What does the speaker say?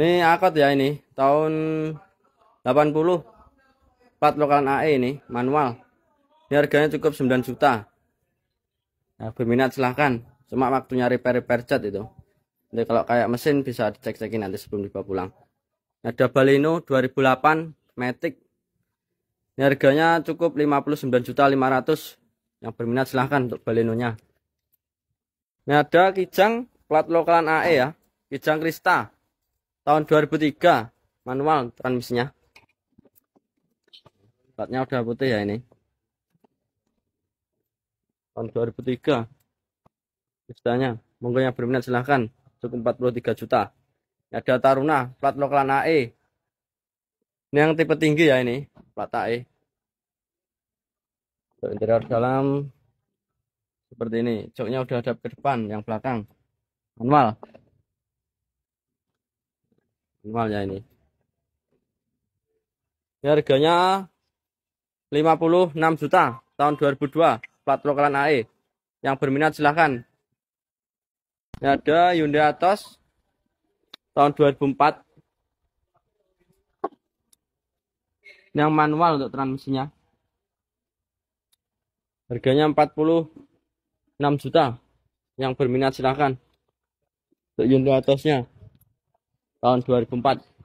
Ini akot ya ini, tahun 80. Plat lokalan AE ini, manual. Ini harganya cukup 9 juta. Nah, berminat silahkan. Cuma waktunya repair-repair cat itu. Jadi kalau kayak mesin bisa dicek-cekin nanti sebelum dibawa pulang. Ada Baleno 2008 Matic. Ini harganya cukup juta 59 500. Yang berminat silahkan untuk Balenonya. Ini ada Kijang plat lokalan AE ya. Kijang Krista tahun 2003 manual transmisinya platnya udah putih ya ini tahun 2003 istilahnya monggo yang berminat silahkan cukup 43 juta ada Taruna plat lokal AE ini yang tipe tinggi ya ini plat AE untuk interior dalam seperti ini joknya udah ada ke depan yang belakang manual minimalnya ini ini harganya 56 juta tahun 2002 plat lokalan AE yang berminat silahkan ini ada Hyundai Atos tahun 2004 yang manual untuk transmisinya harganya 46 juta yang berminat silahkan untuk Hyundai Atosnya tahun 2004